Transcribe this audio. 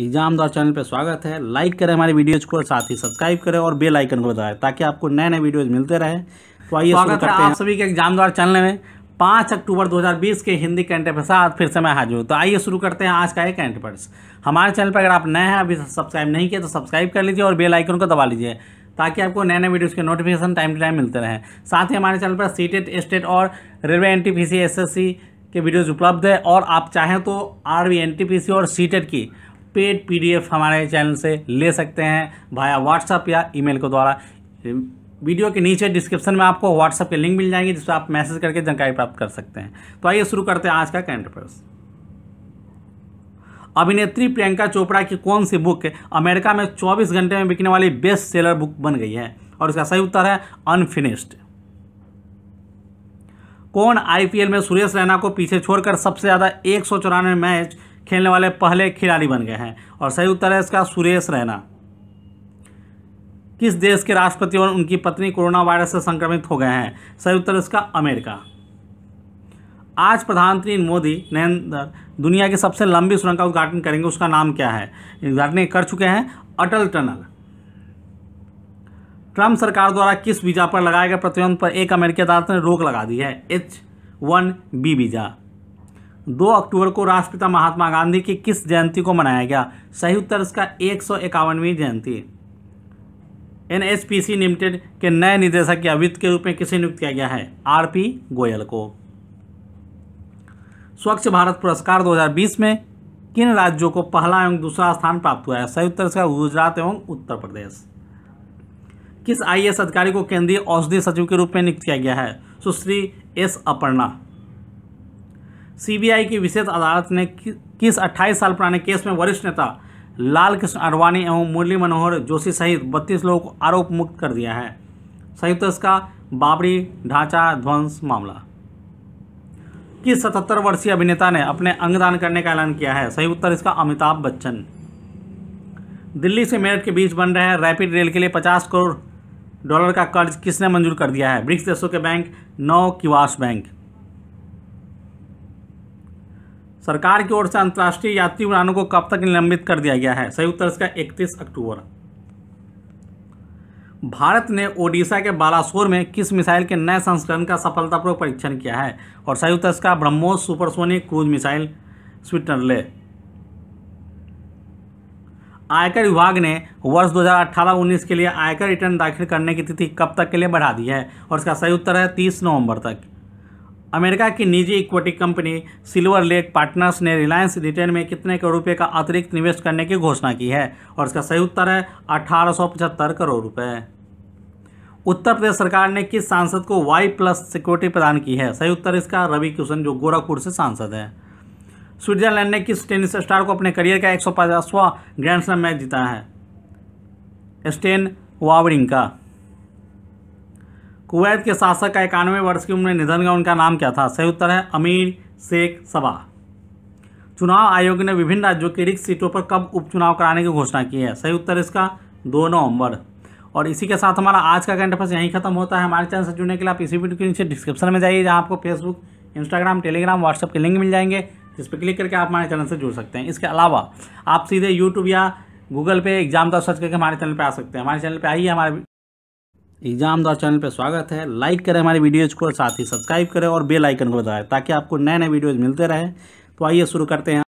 exam द्वार channel पर स्वागत है लाइक करें हमारे वीडियोज़ को और साथ ही सब्सक्राइब करें और बेल आइकन को बताएं ताकि आपको नए नए वीडियोज़ मिलते रहे तो आइए स्वागत है आप सभी के एग्जाम द्वार चैनल में पाँच अक्टूबर 2020 के हिंदी कंटेंट के साथ फिर से मैं हाजिर हूँ तो आइए शुरू करते हैं आज का एक कंटेपर्स हमारे चैनल पर अगर आप नए हैं अभी सब्सक्राइब नहीं किया तो सब्सक्राइब कर लीजिए और बेल आइकन को दबा लीजिए ताकि आपको नए नए वीडियोज़ के नोटिफिकेशन टाइम टू टाइम मिलते रहें साथ ही हमारे चैनल पर सीटेट स्टेट और रेलवे एन टी के वीडियोज़ उपलब्ध है और आप चाहें तो R V N T P C और सीटेट की पेड पीडीएफ हमारे चैनल से ले सकते हैं भाया व्हाट्सअप या ईमेल के द्वारा वीडियो के नीचे डिस्क्रिप्शन में आपको व्हाट्सअप के लिंक मिल जाएंगे जिससे आप मैसेज करके जानकारी प्राप्त कर सकते हैं तो आइए शुरू करते हैं आज का कैंट प्रेस अभिनेत्री प्रियंका चोपड़ा की कौन सी बुक अमेरिका में 24 घंटे में बिकने वाली बेस्ट सेलर बुक बन गई है और इसका सही उत्तर है अनफिनिश्ड कौन आईपीएल में सुरेश रैना को पीछे छोड़कर सबसे ज़्यादा एक मैच खेलने वाले पहले खिलाड़ी बन गए हैं और सही उत्तर है इसका सुरेश रैना किस देश के राष्ट्रपति और उनकी पत्नी कोरोना वायरस से संक्रमित हो गए हैं सही उत्तर इसका अमेरिका आज प्रधानमंत्री मोदी नरेंद्र दुनिया की सबसे लंबी सुरंग का उद्घाटन करेंगे उसका नाम क्या है उद्घाटन कर चुके हैं अटल टनल ट्रंप सरकार द्वारा किस वीज़ा पर लगाए गए प्रतिबंध पर एक अमेरिकी अदालत ने रोक लगा दी है एच वन बी वीज़ा दो अक्टूबर को राष्ट्रपिता महात्मा गांधी की किस जयंती को मनाया गया सही उत्तर इसका एक सौ इक्यावनवीं जयंती N S P C limited के नए निदेशक या वित्त के रूप में किसे नियुक्त किया गया है आर पी गोयल को स्वच्छ भारत पुरस्कार 2020 में किन राज्यों को पहला एवं दूसरा स्थान प्राप्त हुआ है सही उत्तर इसका गुजरात एवं उत्तर प्रदेश किस आईएएस अधिकारी को केंद्रीय औषधि सचिव के रूप में नियुक्त किया गया है सुश्री एस अपर्णा सीबीआई की विशेष अदालत ने किस 28 साल पुराने केस में वरिष्ठ नेता लाल कृष्ण आडवाणी एवं मुरली मनोहर जोशी सहित बत्तीस लोगों को आरोप मुक्त कर दिया है संयुक्त इसका बाबरी ढांचा ध्वंस मामला किस सतहत्तर वर्षीय अभिनेता ने अपने अंगदान करने का ऐलान किया है सही उत्तर इसका अमिताभ बच्चन दिल्ली से मेरठ के बीच बन रहे रैपिड रेल के लिए 50 करोड़ डॉलर का कर्ज किसने मंजूर कर दिया है ब्रिक्स देशों के बैंक नौ किवास बैंक सरकार की ओर से अंतर्राष्ट्रीय यात्री उड़ानों को कब तक निलंबित कर दिया गया है संयुक्त उत्तर इसका इकतीस अक्टूबर भारत ने ओडिशा के बालासोर में किस मिसाइल के नए संस्करण का सफलतापूर्वक परीक्षण किया है और संयुक्त उत्तर इसका ब्रह्मोस सुपरसोनिक क्रूज मिसाइल स्विटरले आयकर विभाग ने वर्ष 2018-19 के लिए आयकर रिटर्न दाखिल करने की तिथि कब तक के लिए बढ़ा दी है और इसका सही उत्तर है 30 नवंबर तक अमेरिका की निजी equity company Silver Lake Partners ने रिलायंस रिटेल में कितने करोड़ रुपए का अतिरिक्त निवेश करने की घोषणा की है और इसका सही उत्तर है अठारह करोड़ रुपए उत्तर प्रदेश सरकार ने किस सांसद को वाई प्लस सिक्योरिटी प्रदान की है सही उत्तर इसका रवि किशन जो गोरखपुर से सांसद है स्विट्जरलैंड ने किस टेनिस स्टार को अपने करियर का एक सौ पचासवा ग्रैंड स्लैम मैच जीता है स्टेन वावरिंग का कुवैत के शासक का इक्यानवे वर्ष की उम्र में निधन का उनका नाम क्या था सही उत्तर है अमीर शेख सबा चुनाव आयोग ने विभिन्न राज्यों की रिक्त सीटों पर कब उपचुनाव कराने की घोषणा की है सही उत्तर इसका दो नवंबर और इसी के साथ हमारा आज का कैंटपस यहीं खत्म होता है हमारे चैनल से जुड़ने के लिए आप इसी वीडियो के नीचे डिस्क्रिप्शन में जाइए जहाँ आपको फेसबुक इंस्टाग्राम टेलीग्राम व्हाट्सअप के लिंक मिल जाएंगे जिस पर क्लिक करके आप हमारे चैनल से जुड़ सकते हैं इसके अलावा आप सीधे यूट्यूब या गूगल पे एग्जाम का सर्च करके हमारे चैनल पर आ सकते हैं हमारे चैनल पर आइए हमारे एग्जाम दौर चैनल पर स्वागत है लाइक करें हमारे वीडियोज़ को साथ ही सब्सक्राइब करें और बेल आइकन को बताएं ताकि आपको नए नए वीडियोज़ मिलते रहें तो आइए शुरू करते हैं